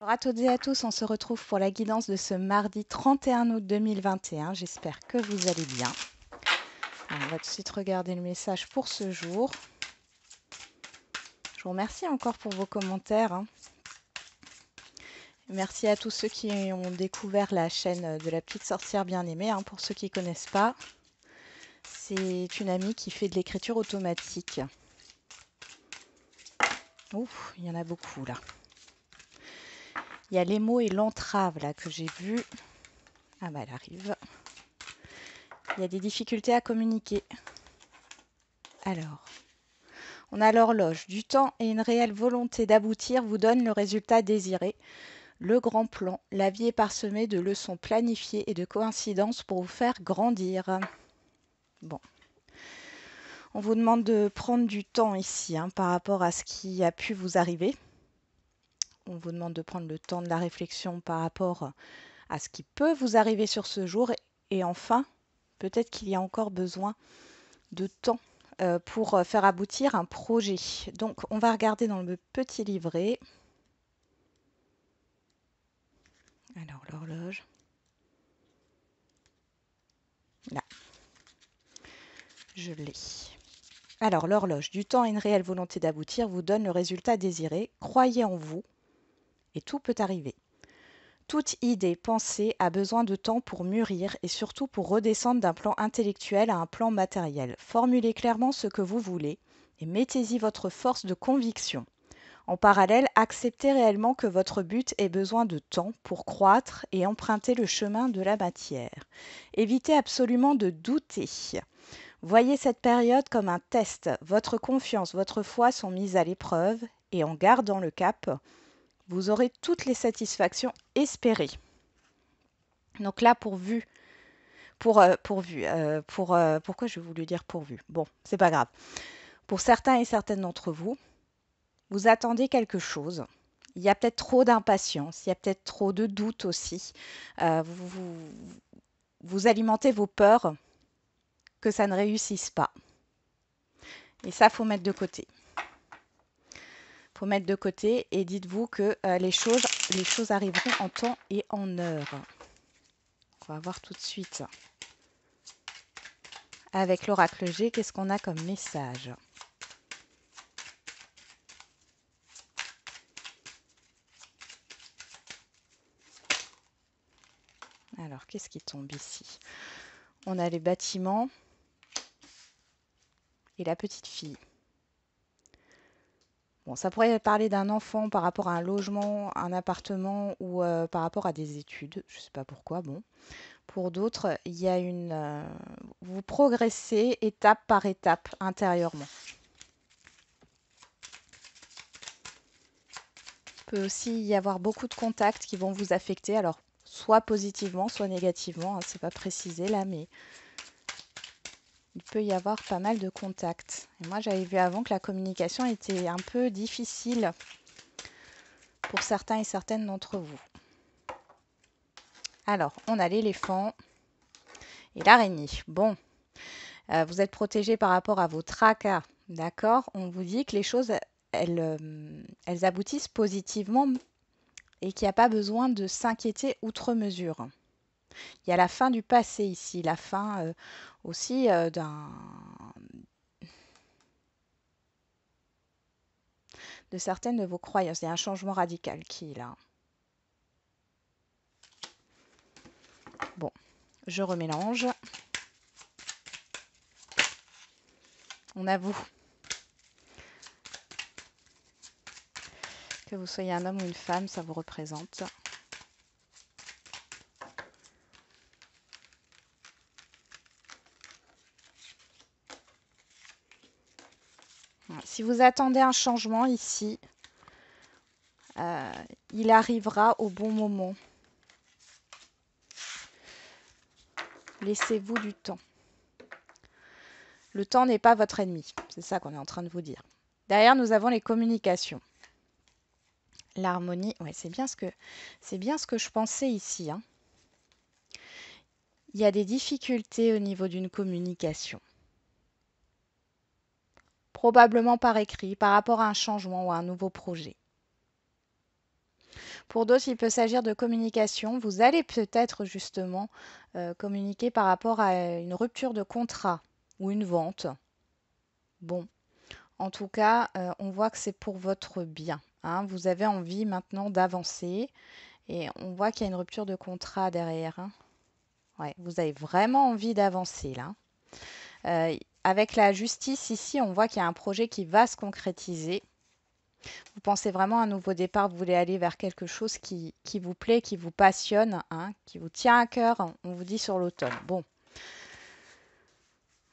Bonjour à toutes et à tous, on se retrouve pour la guidance de ce mardi 31 août 2021. J'espère que vous allez bien. on va tout de suite regarder le message pour ce jour. Je vous remercie encore pour vos commentaires. Hein. Merci à tous ceux qui ont découvert la chaîne de la petite sorcière bien-aimée. Hein, pour ceux qui ne connaissent pas, c'est une amie qui fait de l'écriture automatique. Ouf, il y en a beaucoup là. Il y a les mots et l'entrave là que j'ai vu. Ah bah elle arrive. Il y a des difficultés à communiquer. Alors, on a l'horloge. Du temps et une réelle volonté d'aboutir vous donnent le résultat désiré. Le grand plan. La vie est parsemée de leçons planifiées et de coïncidences pour vous faire grandir. Bon. On vous demande de prendre du temps ici hein, par rapport à ce qui a pu vous arriver. On vous demande de prendre le temps de la réflexion par rapport à ce qui peut vous arriver sur ce jour. Et enfin, peut-être qu'il y a encore besoin de temps euh, pour euh, faire aboutir un projet. Donc on va regarder dans le petit livret. Alors l'horloge. Là. Je l'ai. Alors l'horloge du temps et une réelle volonté d'aboutir vous donne le résultat désiré. Croyez en vous, et tout peut arriver. Toute idée, pensée a besoin de temps pour mûrir et surtout pour redescendre d'un plan intellectuel à un plan matériel. Formulez clairement ce que vous voulez et mettez-y votre force de conviction. En parallèle, acceptez réellement que votre but ait besoin de temps pour croître et emprunter le chemin de la matière. Évitez absolument de douter. Voyez cette période comme un test. Votre confiance, votre foi sont mises à l'épreuve et en gardant le cap, vous aurez toutes les satisfactions espérées. Donc là, pourvu, pour, pourvu, pour, euh, euh, euh, pourquoi je voulais dire pourvu Bon, c'est pas grave. Pour certains et certaines d'entre vous, vous attendez quelque chose. Il y a peut-être trop d'impatience, il y a peut-être trop de doutes aussi. vous, vous, vous alimentez vos peurs que ça ne réussisse pas. Et ça, faut mettre de côté faut mettre de côté et dites-vous que euh, les, choses, les choses arriveront en temps et en heure. On va voir tout de suite. Avec l'oracle G, qu'est-ce qu'on a comme message Alors, qu'est-ce qui tombe ici On a les bâtiments et la petite fille ça pourrait parler d'un enfant par rapport à un logement, un appartement ou euh, par rapport à des études. Je ne sais pas pourquoi. Bon, pour d'autres, il y a une. Euh, vous progressez étape par étape intérieurement. Il peut aussi y avoir beaucoup de contacts qui vont vous affecter. Alors, soit positivement, soit négativement. Hein, Ce n'est pas précisé là, mais il peut y avoir pas mal de contacts. Et moi, j'avais vu avant que la communication était un peu difficile pour certains et certaines d'entre vous. Alors, on a l'éléphant et l'araignée. Bon, euh, vous êtes protégé par rapport à vos tracas, d'accord On vous dit que les choses, elles, euh, elles aboutissent positivement et qu'il n'y a pas besoin de s'inquiéter outre mesure. Il y a la fin du passé ici, la fin euh, aussi euh, d'un de certaines de vos croyances. Il y a un changement radical qui est là. Bon, je remélange. On avoue. Que vous soyez un homme ou une femme, ça vous représente. Si vous attendez un changement ici, euh, il arrivera au bon moment. Laissez-vous du temps. Le temps n'est pas votre ennemi. C'est ça qu'on est en train de vous dire. Derrière, nous avons les communications. L'harmonie, ouais, c'est bien, ce que, bien ce que je pensais ici. Hein. Il y a des difficultés au niveau d'une communication probablement par écrit, par rapport à un changement ou à un nouveau projet. Pour d'autres, il peut s'agir de communication. Vous allez peut-être justement euh, communiquer par rapport à une rupture de contrat ou une vente. Bon, en tout cas, euh, on voit que c'est pour votre bien. Hein. Vous avez envie maintenant d'avancer et on voit qu'il y a une rupture de contrat derrière. Hein. vous avez vraiment envie d'avancer là. Hein. Euh, avec la justice ici, on voit qu'il y a un projet qui va se concrétiser. Vous pensez vraiment à un nouveau départ, vous voulez aller vers quelque chose qui, vous plaît, qui vous passionne, hein, qui vous tient à cœur, on vous dit sur l'automne. Bon,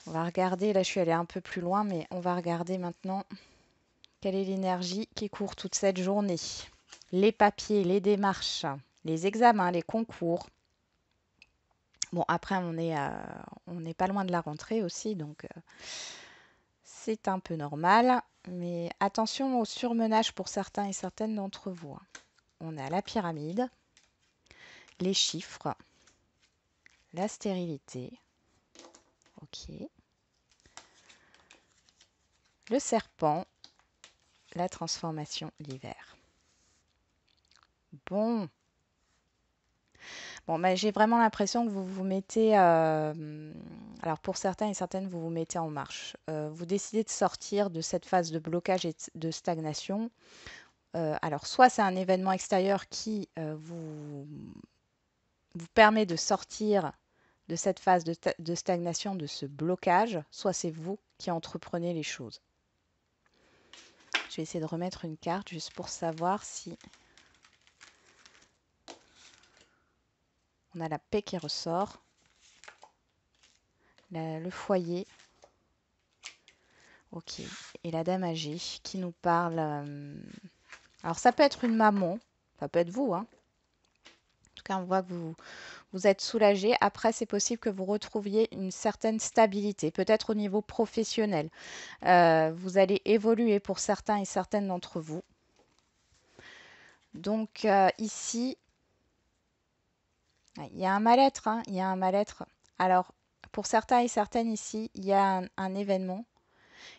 on va regarder, là je suis allée un peu plus loin, mais on va regarder maintenant quelle est l'énergie qui court toute cette journée. Les papiers, les démarches, les examens, les concours, Bon, après, on est, on n'est pas loin de la rentrée aussi, donc euh, c'est un peu normal. Mais attention au surmenage pour certains et certaines d'entre vous. Hein. On a la pyramide, les chiffres, la stérilité. Ok. Le serpent, la transformation, l'hiver. Bon, j'ai vraiment l'impression que vous vous mettez, euh, alors pour certains et certaines, vous vous mettez en marche. Euh, vous décidez de sortir de cette phase de blocage et de stagnation. Euh, alors, soit c'est un événement extérieur qui vous, vous permet de sortir de cette phase de stagnation, de ce blocage, soit c'est vous qui entreprenez les choses. Je vais essayer de remettre une carte juste pour savoir si On a la paix qui ressort, le foyer. Ok. Et la dame âgée qui nous parle. Euh, alors ça peut être une maman, ça peut être vous. Hein. En tout cas, on voit que vous, vous êtes soulagé. Après, c'est possible que vous retrouviez une certaine stabilité, peut-être au niveau professionnel. Euh, vous allez évoluer pour certains et certaines d'entre vous. Donc euh, ici, il y a un mal-être, hein, il y a un mal-être. Alors, pour certains et certaines ici, il y a un, événement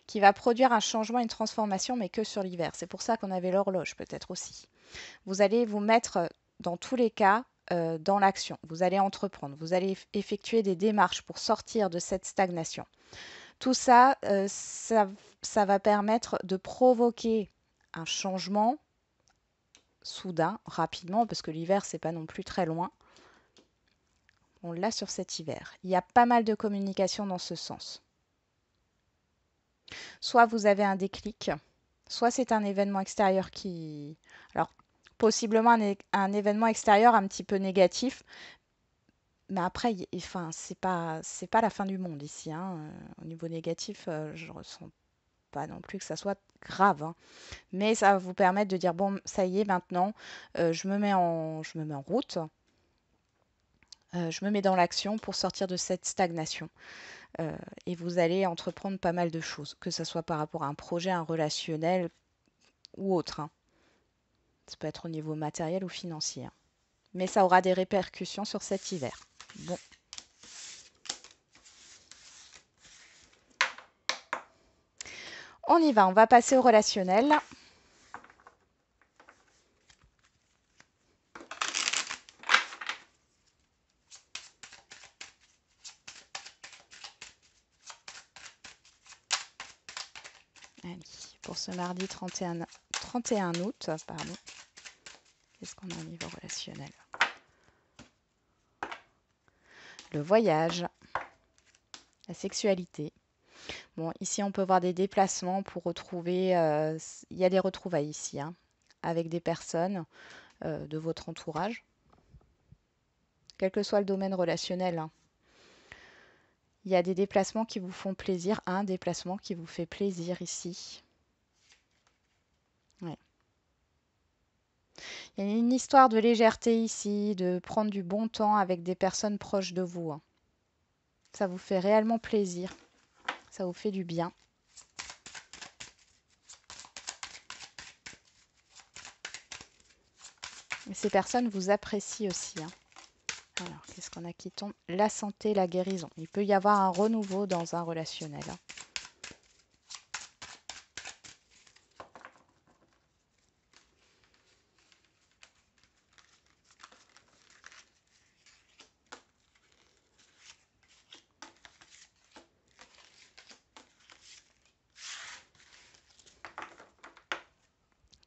qui va produire un changement, une transformation, mais que sur l'hiver. C'est pour ça qu'on avait l'horloge peut-être aussi. Vous allez vous mettre euh, dans tous les cas euh, dans l'action. Vous allez entreprendre, vous allez effectuer des démarches pour sortir de cette stagnation. Tout ça, euh, ça, ça va permettre de provoquer un changement soudain, rapidement, parce que l'hiver, n'est pas non plus très loin. On l'a sur cet hiver. Il y a pas mal de communication dans ce sens. Soit vous avez un déclic, soit c'est un événement extérieur qui... Alors, possiblement un, événement extérieur un petit peu négatif, mais après, enfin, c'est pas, c'est pas la fin du monde ici. Hein. Au niveau négatif, je euh, je ressens pas non plus que ça soit grave. Hein. Mais ça va vous permettre de dire, bon, ça y est, maintenant, euh, je, me mets en, je me mets en route euh, je me mets dans l'action pour sortir de cette stagnation. Euh, et vous allez entreprendre pas mal de choses, que ce soit par rapport à un projet, un relationnel ou autre. Hein. Ça peut être au niveau matériel ou financier. Hein. Mais ça aura des répercussions sur cet hiver. Bon. On y va, on va passer au relationnel. mardi 31, août. Pardon. Qu'est-ce qu'on a au niveau relationnel Le voyage, la sexualité. Bon, ici, on peut voir des déplacements pour retrouver. Euh, il y a des retrouvailles ici, hein, avec des personnes euh, de votre entourage, quel que soit le domaine relationnel. Hein. Il y a des déplacements qui vous font plaisir, un déplacement qui vous fait plaisir ici. Il y a une histoire de légèreté ici, de prendre du bon temps avec des personnes proches de vous. Hein. Ça vous fait réellement plaisir. Ça vous fait du bien. ces personnes vous apprécient aussi. Hein. Alors, qu'est-ce qu'on a qui tombe La santé, la guérison. Il peut y avoir un renouveau dans un relationnel. Hein.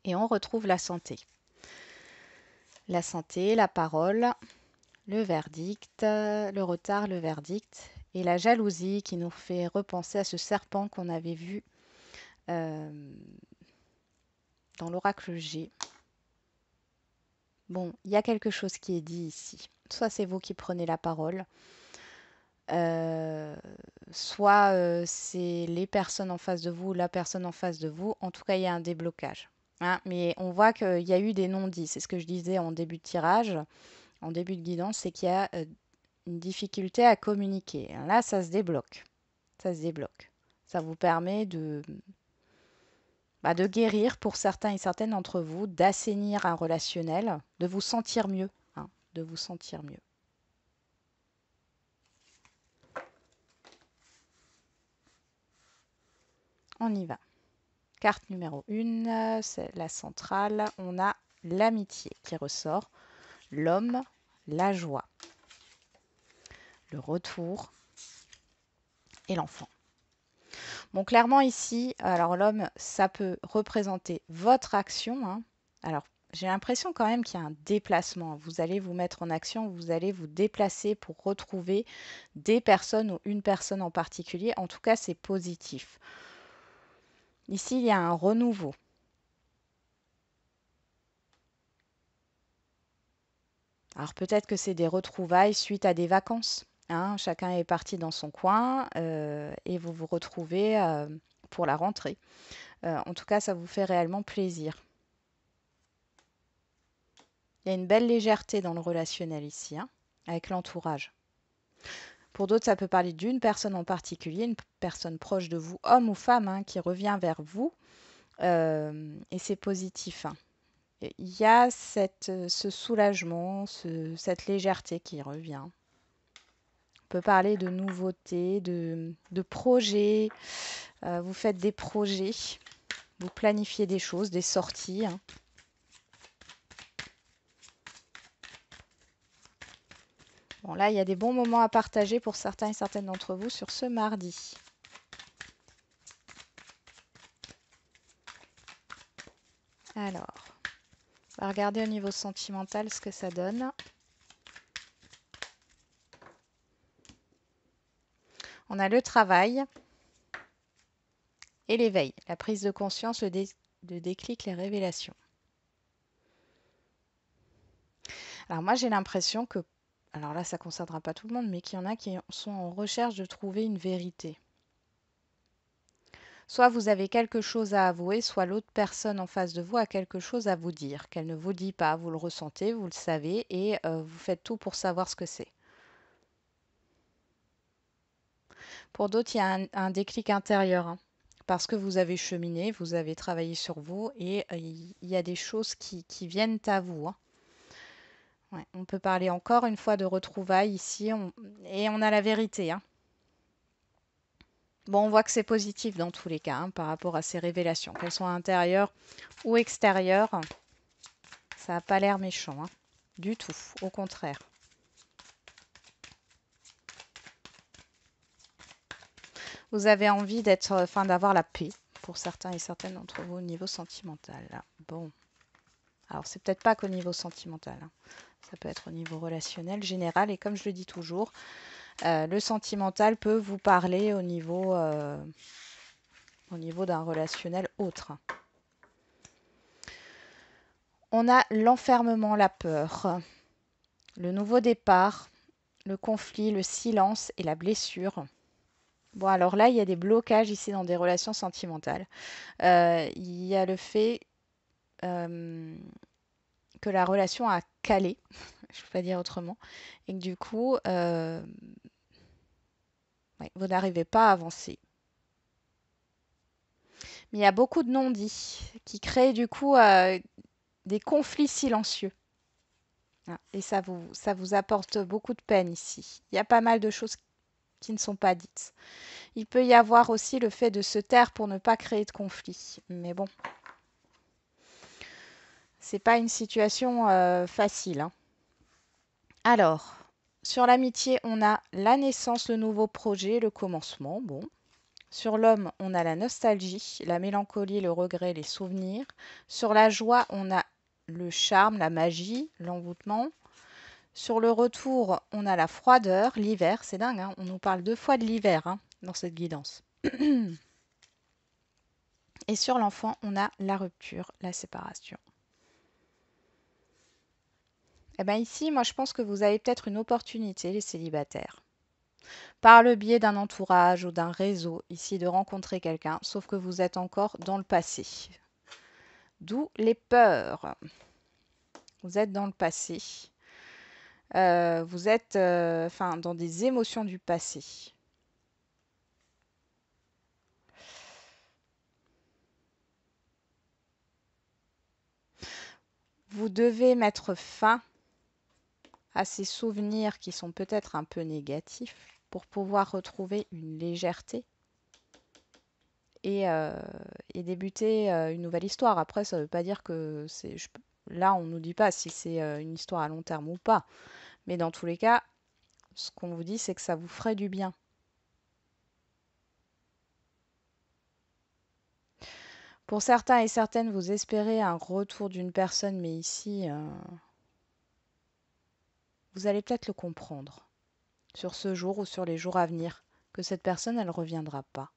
et on retrouve la santé. La santé, la parole, le verdict, le retard, le verdict et la jalousie qui nous fait repenser à ce serpent qu'on avait vu euh, dans l'oracle G. Bon, il y a quelque chose qui est dit ici. Soit c'est vous qui prenez la parole, euh, soit euh, c'est les personnes en face de vous, la personne en face de vous. En tout cas, il y a un déblocage. Hein, mais on voit qu'il y a eu des non-dits. C'est ce que je disais en début de tirage, en début de guidance, c'est qu'il y a euh, une difficulté à communiquer. Hein, là, ça se débloque. Ça se débloque. Ça vous permet bah, de, guérir pour certains et certaines d'entre vous, d'assainir un relationnel, de vous sentir mieux. Hein, de vous sentir mieux. On y va. Carte numéro 1, c'est la centrale. On a l'amitié qui ressort, l'homme, la joie, le retour et l'enfant. Bon, clairement ici, alors l'homme, ça peut représenter votre action. Hein. Alors, j'ai l'impression quand même qu'il y a un déplacement. Vous allez vous mettre en action, vous allez vous déplacer pour retrouver des personnes ou une personne en particulier. En tout cas, c'est positif. Ici, il y a un renouveau. Alors peut-être que c'est des retrouvailles suite à des vacances. Hein. Chacun est parti dans son coin euh, et vous vous retrouvez euh, pour la rentrée. Euh, en tout cas, ça vous fait réellement plaisir. Il y a une belle légèreté dans le relationnel ici, hein, avec l'entourage. Pour d'autres, ça peut parler d'une personne en particulier, une personne proche de vous, homme ou femme, hein, qui revient vers vous. Euh, et c'est positif. Hein. Il y a euh, ce soulagement, cette légèreté qui revient. On peut parler de nouveautés, de, projets. Euh, vous faites des projets, vous planifiez des choses, des sorties. Hein. Bon, là, il y a des bons moments à partager pour certains et certaines d'entre vous sur ce mardi. Alors, on va regarder au niveau sentimental ce que ça donne. On a le travail et l'éveil, la prise de conscience, le, déclic, les révélations. Alors moi j'ai l'impression que alors là, ça ne concernera pas tout le monde, mais qu'il y en a qui sont en recherche de trouver une vérité. Soit vous avez quelque chose à avouer, soit l'autre personne en face de vous a quelque chose à vous dire, qu'elle ne vous dit pas, vous le ressentez, vous le savez, et euh, vous faites tout pour savoir ce que c'est. Pour d'autres, il y a un, déclic intérieur, hein. parce que vous avez cheminé, vous avez travaillé sur vous, et euh, il y, a des choses qui, viennent à vous. Hein on peut parler encore une fois de retrouvailles ici, et on a la vérité. Hein. Bon, on voit que c'est positif dans tous les cas hein, par rapport à ces révélations, qu'elles soient intérieures ou extérieures. Ça n'a pas l'air méchant, hein, du tout, au contraire. Vous avez envie d'être, euh, enfin, d'avoir la paix pour certains et certaines d'entre vous au niveau sentimental. Bon, alors c'est peut-être pas qu'au niveau sentimental ça peut être au niveau relationnel, général, et comme je le dis toujours, euh, le sentimental peut vous parler au niveau, euh, au niveau d'un relationnel autre. On a l'enfermement, la peur, le nouveau départ, le conflit, le silence et la blessure. Bon, alors là, il y a des blocages ici dans des relations sentimentales. Euh, il y a le fait que la relation a calé, je ne peux pas dire autrement, et que du coup, euh, vous n'arrivez pas à avancer. Mais il y a beaucoup de non-dits qui créent du coup euh, des conflits silencieux. Ah, et ça vous, ça vous apporte beaucoup de peine ici. Il y a pas mal de choses qui ne sont pas dites. Il peut y avoir aussi le fait de se taire pour ne pas créer de conflits. Mais bon, c'est pas une situation euh, facile. Hein. Alors, sur l'amitié, on a la naissance, le nouveau projet, le commencement. Bon. Sur l'homme, on a la nostalgie, la mélancolie, le regret, les souvenirs. Sur la joie, on a le charme, la magie, l'envoûtement. Sur le retour, on a la froideur, l'hiver. C'est dingue, hein. on nous parle deux fois de l'hiver hein, dans cette guidance. Et sur l'enfant, on a la rupture, la séparation. Eh bien, ici, moi je pense que vous avez peut-être une opportunité, les célibataires. Par le biais d'un entourage ou d'un réseau, ici de rencontrer quelqu'un, sauf que vous êtes encore dans le passé. D'où les peurs. Vous êtes dans le passé. Euh, vous êtes euh, dans des émotions du passé. Vous devez mettre fin à ces souvenirs qui sont peut-être un peu négatifs pour pouvoir retrouver une légèreté et, euh, débuter euh, une nouvelle histoire. Après, ça ne veut pas dire que c'est... là, on ne nous dit pas si c'est euh, une histoire à long terme ou pas. Mais dans tous les cas, ce qu'on vous dit, c'est que ça vous ferait du bien. Pour certains et certaines, vous espérez un retour d'une personne, mais ici, vous allez peut-être le comprendre. Sur ce jour ou sur les jours à venir, que cette personne, elle ne reviendra pas.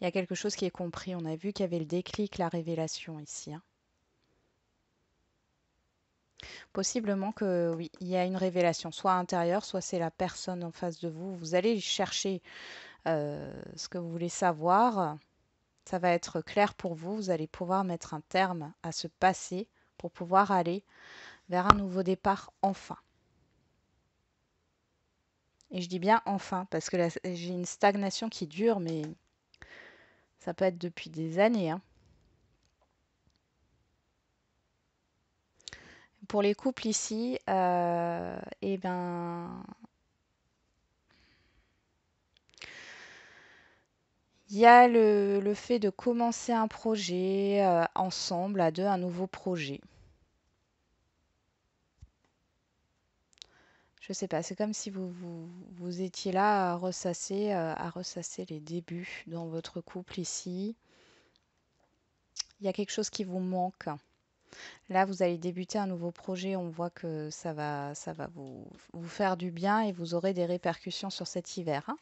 Il y a quelque chose qui est compris. On a vu qu'il y avait le déclic, la révélation ici. Hein. Possiblement que oui, il y a une révélation, soit intérieure, soit c'est la personne en face de vous. Vous allez chercher euh, ce que vous voulez savoir. Ça va être clair pour vous. Vous allez pouvoir mettre un terme à ce passé pour pouvoir aller vers un nouveau départ enfin. Et je dis bien enfin, parce que j'ai une stagnation qui dure, mais ça peut être depuis des années. Hein. Pour les couples ici, et euh, eh ben, Il y a le, fait de commencer un projet euh, ensemble, à deux, un nouveau projet. je sais pas, c'est comme si vous, vous, étiez là à ressasser, euh, à ressasser les débuts dans votre couple ici. Il y a quelque chose qui vous manque. Là, vous allez débuter un nouveau projet, on voit que ça va, ça va vous, faire du bien et vous aurez des répercussions sur cet hiver. Hein.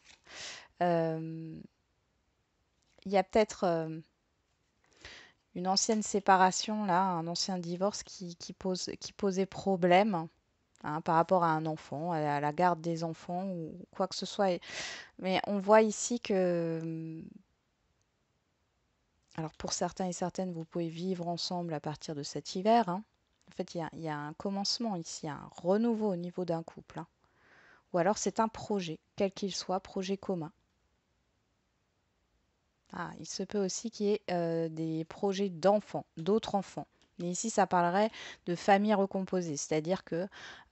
Euh, il y a peut-être euh, une ancienne séparation, là, un ancien divorce qui, pose, qui posait problème Hein, par rapport à un enfant, à la garde des enfants ou quoi que ce soit. Mais on voit ici que... Hmm, alors pour certains et certaines, vous pouvez vivre ensemble à partir de cet hiver. Hein. En fait, il y a, un commencement ici, un renouveau au niveau d'un couple. Hein. Ou alors c'est un projet, quel qu'il soit, projet commun. Ah, il se peut aussi qu'il y ait euh, des projets d'enfants, d'autres enfants. Mais ici, ça parlerait de famille recomposée, c'est-à-dire que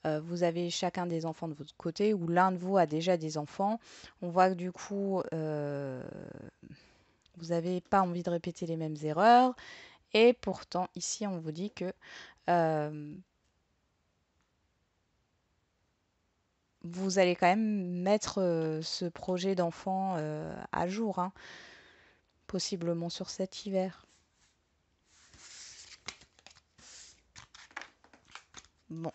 euh, vous avez chacun des enfants de votre côté ou l'un de vous a déjà des enfants. On voit que du coup, euh, vous n'avez pas envie de répéter les mêmes erreurs. Et pourtant, ici, on vous dit que euh, vous allez quand même mettre ce projet d'enfant à jour, hein, possiblement sur cet hiver. Bon.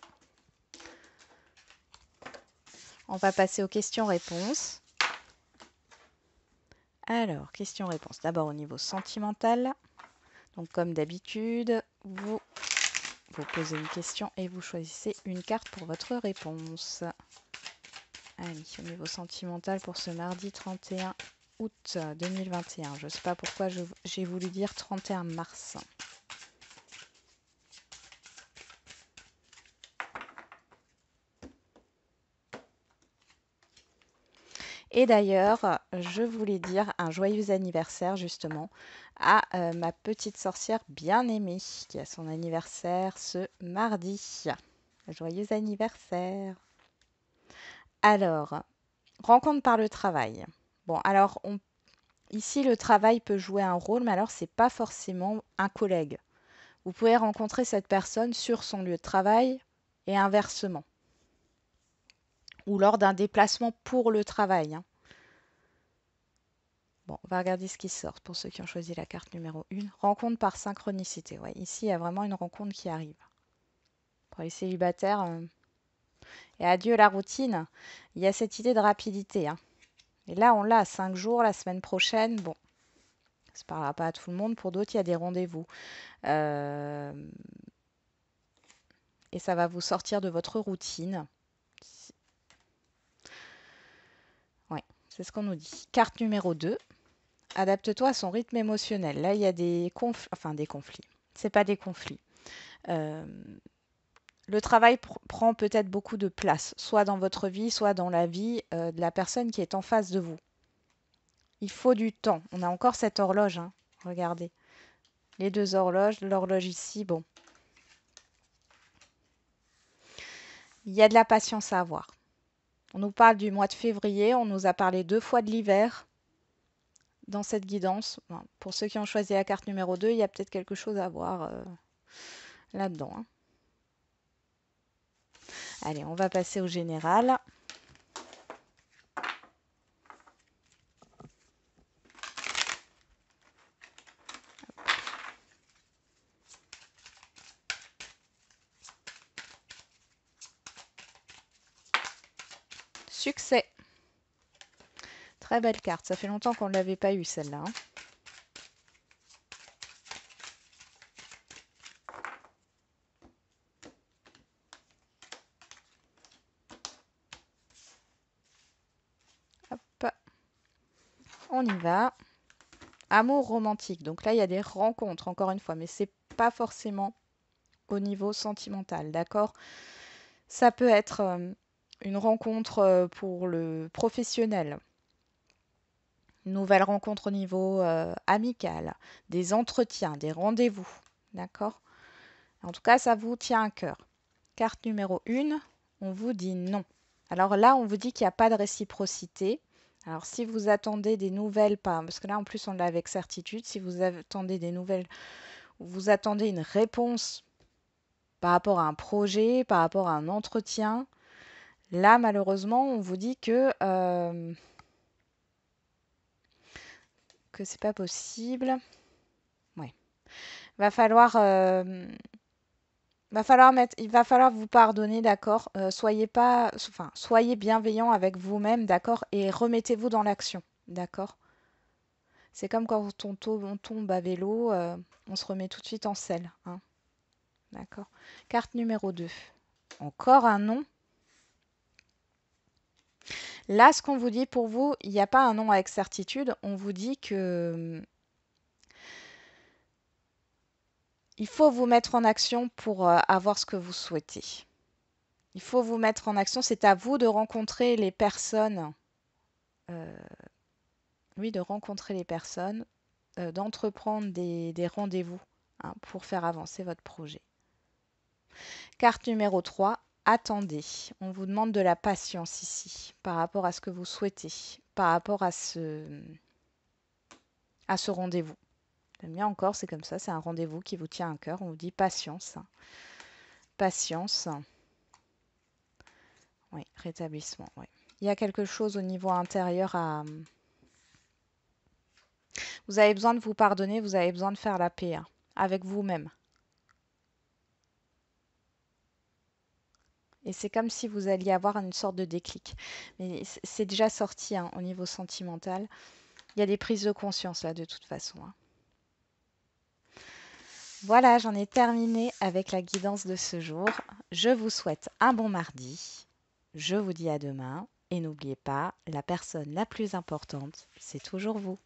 On va passer aux questions-réponses. Alors, questions-réponses. D'abord au niveau sentimental. Donc comme d'habitude, vous, vous posez une question et vous choisissez une carte pour votre réponse. Allez, au niveau sentimental pour ce mardi 31 août 2021. Je ne sais pas pourquoi j'ai voulu dire 31 mars. Et d'ailleurs, je voulais dire un joyeux anniversaire justement à euh, ma petite sorcière bien aimée qui a son anniversaire ce mardi. Joyeux anniversaire. Alors, rencontre par le travail. Bon, alors ici le travail peut jouer un rôle, mais alors ce n'est pas forcément un collègue. Vous pouvez rencontrer cette personne sur son lieu de travail et inversement ou lors d'un déplacement pour le travail. Hein. Bon, on va regarder ce qui sort pour ceux qui ont choisi la carte numéro 1. Rencontre par synchronicité. Ouais, ici, il y a vraiment une rencontre qui arrive. Pour les célibataires, euh, et adieu la routine, il y a cette idée de rapidité. Hein. Et là, on l'a à 5 jours, la semaine prochaine. Bon, ça ne parlera pas à tout le monde. Pour d'autres, il y a des rendez-vous. Euh, et ça va vous sortir de votre routine. Oui, c'est ce qu'on nous dit. Carte numéro 2 adapte-toi à son rythme émotionnel. Là, il y a des conflits, enfin des conflits. C'est pas des conflits. Euh, le travail prend peut-être beaucoup de place, soit dans votre vie, soit dans la vie euh, de la personne qui est en face de vous. Il faut du temps. On a encore cette horloge, hein. regardez. Les deux horloges, l'horloge ici, bon. Il y a de la patience à avoir. On nous parle du mois de février, on nous a parlé deux fois de l'hiver dans cette guidance. pour ceux qui ont choisi la carte numéro 2, il y a peut-être quelque chose à voir euh, là-dedans. Hein. Allez, on va passer au général. Très belle carte. Ça fait longtemps qu'on ne l'avait pas eu celle-là. Hein. Hop. On y va. Amour romantique. Donc là, il y a des rencontres, encore une fois, mais c'est pas forcément au niveau sentimental, d'accord Ça peut être euh, une rencontre euh, pour le professionnel, nouvelles rencontres au niveau euh, amical, des entretiens, des rendez-vous. D'accord En tout cas, ça vous tient à cœur. Carte numéro 1, on vous dit non. Alors là, on vous dit qu'il n'y a pas de réciprocité. Alors si vous attendez des nouvelles, parce que là en plus on l'a avec certitude, si vous attendez des nouvelles, vous attendez une réponse par rapport à un projet, par rapport à un entretien, là malheureusement on vous dit que euh, que c'est pas possible. Ouais. Va falloir. Euh, va falloir mettre, il va falloir vous pardonner, d'accord euh, Soyez pas, enfin, soyez bienveillant avec vous-même, d'accord Et remettez-vous dans l'action, d'accord C'est comme quand on tombe, tombe à vélo, euh, on se remet tout de suite en selle, hein D'accord Carte numéro 2. Encore un nom Là, ce qu'on vous dit pour vous, il n'y a pas un nom avec certitude. On vous dit que il faut vous mettre en action pour euh, avoir ce que vous souhaitez. Il faut vous mettre en action. C'est à vous de rencontrer les personnes. Euh, oui, de rencontrer les personnes, euh, d'entreprendre des, rendez-vous hein, pour faire avancer votre projet. Carte numéro 3, attendez. On vous demande de la patience ici par rapport à ce que vous souhaitez, par rapport à ce, à ce rendez-vous. J'aime bien encore, c'est comme ça, c'est un rendez-vous qui vous tient à cœur. On vous dit patience. Patience. Oui, rétablissement. Il y a quelque chose au niveau intérieur à... Vous avez besoin de vous pardonner, vous avez besoin de faire la paix hein, avec vous-même. Et c'est comme si vous alliez avoir une sorte de déclic. Mais c'est déjà sorti hein, au niveau sentimental. Il y a des prises de conscience là de toute façon. Hein. Voilà, j'en ai terminé avec la guidance de ce jour. Je vous souhaite un bon mardi. Je vous dis à demain. Et n'oubliez pas, la personne la plus importante, c'est toujours vous.